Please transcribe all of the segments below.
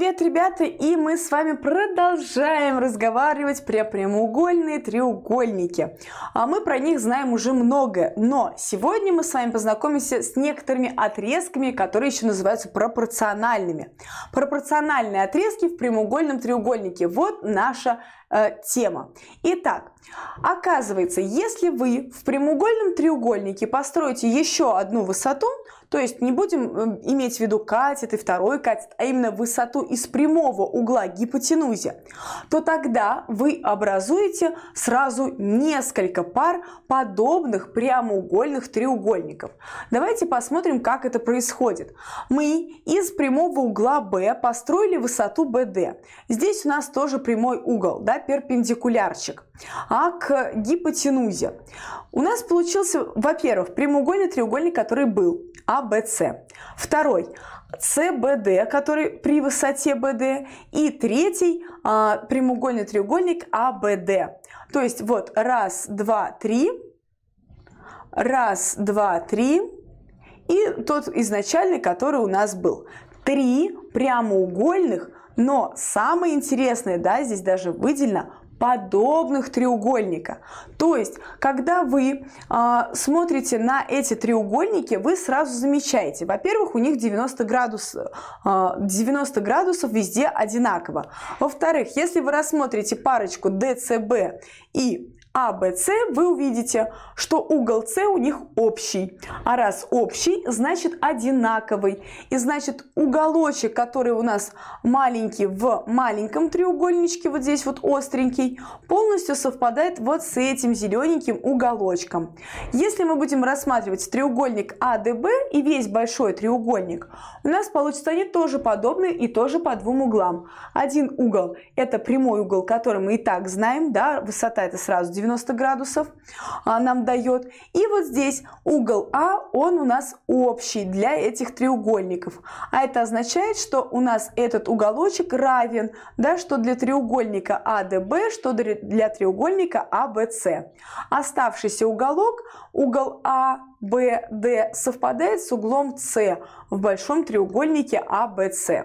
Привет, ребята! И мы с вами продолжаем разговаривать про прямоугольные треугольники. А мы про них знаем уже многое, но сегодня мы с вами познакомимся с некоторыми отрезками, которые еще называются пропорциональными. Пропорциональные отрезки в прямоугольном треугольнике – вот наша Э, тема. Итак, оказывается, если вы в прямоугольном треугольнике построите еще одну высоту, то есть не будем э, иметь в виду катет и второй катет, а именно высоту из прямого угла гипотенузе, то тогда вы образуете сразу несколько пар подобных прямоугольных треугольников. Давайте посмотрим, как это происходит. Мы из прямого угла B построили высоту BD. Здесь у нас тоже прямой угол, да, перпендикулярчик, а к гипотенузе. У нас получился, во-первых, прямоугольный треугольник, который был АБС. Второй СБД, который при высоте БД. И третий а, прямоугольный треугольник АБД. То есть вот раз, два, три. Раз, два, три. И тот изначальный, который у нас был три прямоугольных, но самое интересное, да, здесь даже выделено подобных треугольника. То есть, когда вы э, смотрите на эти треугольники, вы сразу замечаете, во-первых, у них 90, градус, э, а, 90 градусов везде одинаково. Во-вторых, если вы рассмотрите парочку DCB и а, Б, С, вы увидите, что угол С у них общий. А раз общий, значит одинаковый. И значит уголочек, который у нас маленький в маленьком треугольничке, вот здесь вот остренький, полностью совпадает вот с этим зелененьким уголочком. Если мы будем рассматривать треугольник АДБ и весь большой треугольник, у нас получится они тоже подобные и тоже по двум углам. Один угол – это прямой угол, который мы и так знаем, да, высота – это сразу 90 градусов а, нам дает. И вот здесь угол А, он у нас общий для этих треугольников. А это означает, что у нас этот уголочек равен, да, что для треугольника АДБ, что для треугольника АВС. Оставшийся уголок, угол А, BD совпадает с углом С в большом треугольнике ABC. А,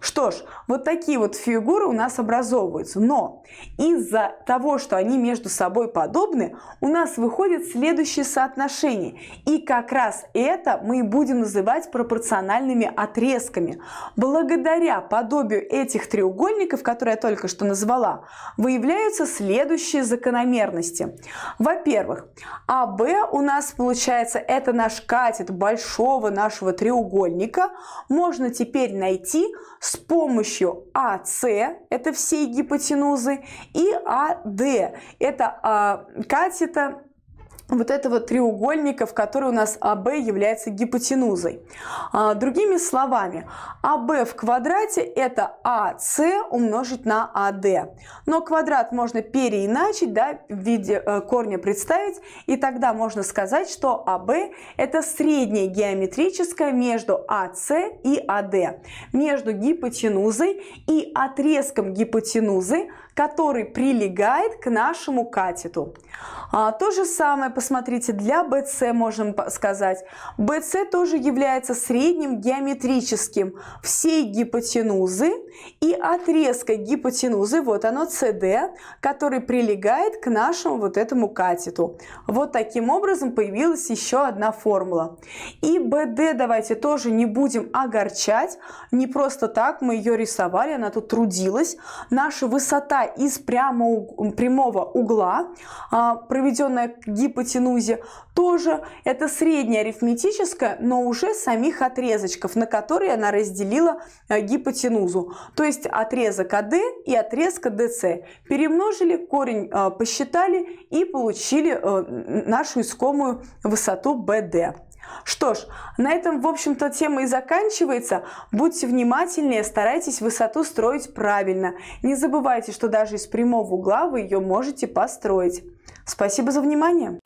что ж, вот такие вот фигуры у нас образовываются. Но из-за того, что они между собой подобны, у нас выходит следующее соотношение. И как раз это мы и будем называть пропорциональными отрезками. Благодаря подобию этих треугольников, которые я только что назвала, выявляются следующие закономерности. Во-первых, АБ у нас получается Получается, это наш катет большого нашего треугольника можно теперь найти с помощью АС, это всей гипотенузы, и АД, это а, катета вот этого треугольника, в который у нас АБ является гипотенузой. А, другими словами, АБ в квадрате – это АС умножить на АД. Но квадрат можно переиначить, да, в виде э, корня представить, и тогда можно сказать, что АБ – это среднее геометрическое между АС и АД, между гипотенузой и отрезком гипотенузы, который прилегает к нашему катету. А, то же самое по смотрите для BC можем сказать. BC тоже является средним геометрическим всей гипотенузы и отрезка гипотенузы, вот оно, CD, который прилегает к нашему вот этому катету. Вот таким образом появилась еще одна формула. И BD давайте тоже не будем огорчать, не просто так мы ее рисовали, она тут трудилась. Наша высота из прямо, прямого угла, а, проведенная гипотенузой, гипотенузе, тоже это средняя арифметическая, но уже самих отрезочков, на которые она разделила э, гипотенузу. То есть отрезок АД и отрезка ДС. Перемножили, корень э, посчитали и получили э, нашу искомую высоту БД. Что ж, на этом, в общем-то, тема и заканчивается. Будьте внимательнее, старайтесь высоту строить правильно. Не забывайте, что даже из прямого угла вы ее можете построить. Спасибо за внимание!